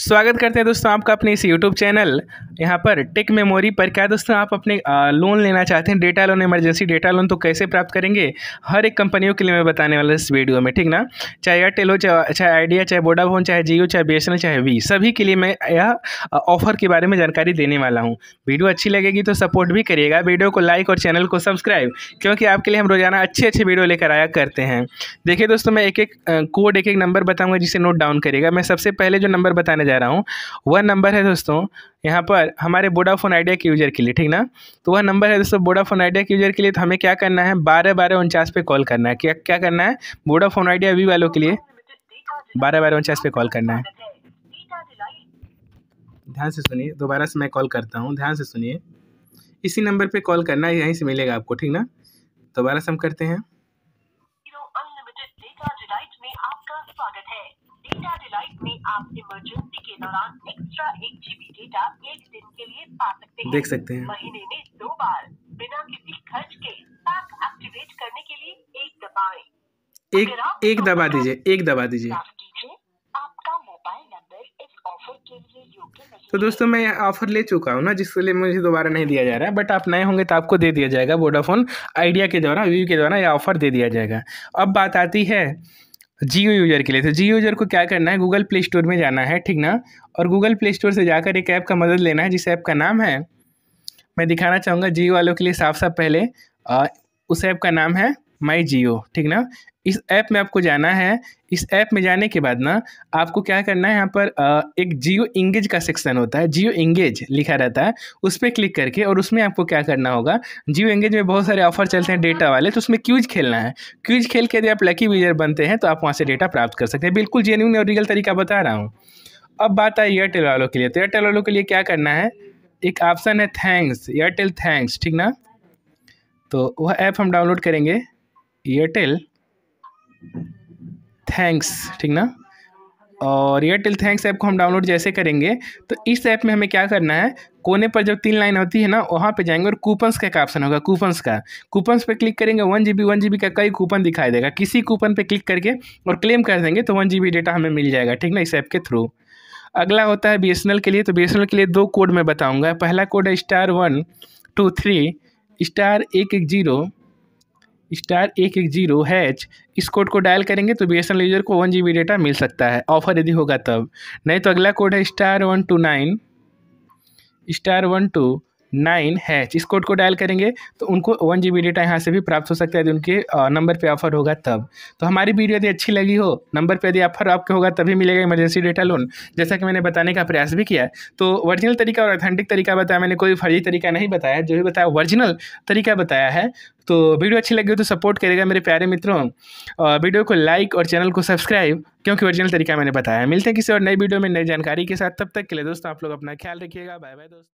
स्वागत करते हैं दोस्तों आपका अपने इस यूट्यूब चैनल यहाँ पर टेक मेमोरी पर क्या दोस्तों आप अपने लोन लेना चाहते हैं data loan emergency data loan तो कैसे प्राप्त करेंगे हर एक कंपनियों के लिए मैं बताने वाला इस वीडियो में ठीक ना चाहे एयरटेल हो चाहे आइडिया चाहे वोडाफोन चाहे जियो चाहे बी चाहे वी सभी के लिए मैं यह ऑफर के बारे में जानकारी देने वाला हूँ वीडियो अच्छी लगेगी तो सपोर्ट भी करिएगा वीडियो को लाइक और चैनल को सब्सक्राइब क्योंकि आपके लिए हम रोजाना अच्छे अच्छे वीडियो लेकर आया करते हैं देखिए दोस्तों मैं एक एक कोड एक एक नंबर बताऊँगा जिसे नोट डाउन करिएगा मैं सबसे पहले जो नंबर बताने जा रहा हूँ वह नंबर है दोस्तों यहाँ पर हमारे बोडाफोन आइडिया के यूज़र के लिए ठीक ना तो वह नंबर है दोस्तों बोडाफोन आइडिया के यूज़र के लिए तो हमें क्या करना है बारह बारह उनचास पे कॉल करना है क्या क्या करना है बोडाफोन आइडिया वी वालों के लिए बारह बारह उनचास पे कॉल करना है ध्यान से सुनिए दोबारा से मैं कॉल करता हूँ ध्यान से सुनिए इसी नंबर पर कॉल करना है यहीं से मिलेगा आपको ठीक ना दोबारा से हम करते हैं डेटा डिलाइट में आप इमरजेंसी के दौरान एक्स्ट्रा एक जीबी डेटा एक दिन के लिए पा सकते हैं देख सकते हैं महीने में दो बार बिना किसी खर्च के पैक एक्टिवेट करने के लिए एक दबाएं एक एक दबा दीजिए एक दबा दीजिए तो दोस्तों मैं ऑफर ले चुका हूँ ना जिसके लिए मुझे दोबारा नहीं दिया जा रहा है बट आप नए होंगे तो आपको दे दिया जाएगा वोडाफोन आइडिया के द्वारा व्यू के द्वारा यह ऑफर दे दिया जाएगा अब बात आती है जियो यूजर के लिए तो जियो यूजर को क्या करना है गूगल प्ले स्टोर में जाना है ठीक ना और गूगल प्ले स्टोर से जाकर एक ऐप का मदद लेना है जिस ऐप का नाम है मैं दिखाना चाहूँगा जियो वालों के लिए साफ साफ पहले आ, उस ऐप का नाम है माई जियो ठीक ना इस ऐप में आपको जाना है इस ऐप में जाने के बाद ना आपको क्या करना है यहाँ पर एक जियो इंगेज का सेक्शन होता है जियो इंगेज लिखा रहता है उस पर क्लिक करके और उसमें आपको क्या करना होगा जियो इंगेज में बहुत सारे ऑफर चलते हैं डेटा वाले तो उसमें क्यूज खेलना है क्यूज खेल के यदि आप लकी विजर बनते हैं तो आप वहाँ से डेटा प्राप्त कर सकते हैं बिल्कुल जेन्यून और रियल तरीका बता रहा हूँ अब बात आई एयरटेल वालों के लिए तो एयरटेल वालों के लिए क्या करना है एक ऑप्शन है थैंक्स एयरटेल थैंक्स ठीक ना तो वह ऐप हम डाउनलोड करेंगे एयरटेल थैंक्स ठीक ना और एयरटेल थैंक्स ऐप को हम डाउनलोड जैसे करेंगे तो इस ऐप में हमें क्या करना है कोने पर जब तीन लाइन होती है ना वहाँ पे जाएंगे और कूपन्स का एक ऑप्शन होगा कूपन्स का कूपन्स पे क्लिक करेंगे वन जी बी वन जी बी का कई कूपन दिखाई देगा किसी कूपन पे क्लिक करके और क्लेम कर देंगे तो वन जी बी डेटा हमें मिल जाएगा ठीक ना इस ऐप के थ्रू अगला होता है बी के लिए तो बी के लिए दो कोड मैं बताऊँगा पहला कोड है star one two three star एक एक जीरो स्टार एक एक जीरो हैच इस कोड को डायल करेंगे तो B S N L user को वन जी बी डेटा मिल सकता है ऑफर यदि होगा तब नहीं तो अगला कोड है star one two nine star one two nine hash इस कोड को डायल करेंगे तो उनको वन जी डेटा यहाँ से भी प्राप्त हो सकता है यदि उनके नंबर पे ऑफर होगा तब तो हमारी वीडियो यदि अच्छी लगी हो नंबर पे यदि ऑफर आपके होगा तभी मिलेगा इमरजेंसी डेटा लोन जैसा कि मैंने बताने का प्रयास भी किया तो ओरिजिनल तरीका और ऑथेंटिक तरीका बताया मैंने कोई फर्जी तरीका नहीं बताया जो भी बताया ओरिजिनल तरीका बताया है तो वीडियो अच्छी लगी हो तो सपोर्ट करेगा मेरे प्यारे मित्रों वीडियो को लाइक और चैनल को सब्सक्राइब क्योंकि ओरिजिनल तरीका मैंने बताया मिलते हैं किसी और नई वीडियो में नई जानकारी के साथ तब तक के लिए दोस्तों आप लोग अपना ख्याल रखिएगा बाय बाय दोस्तों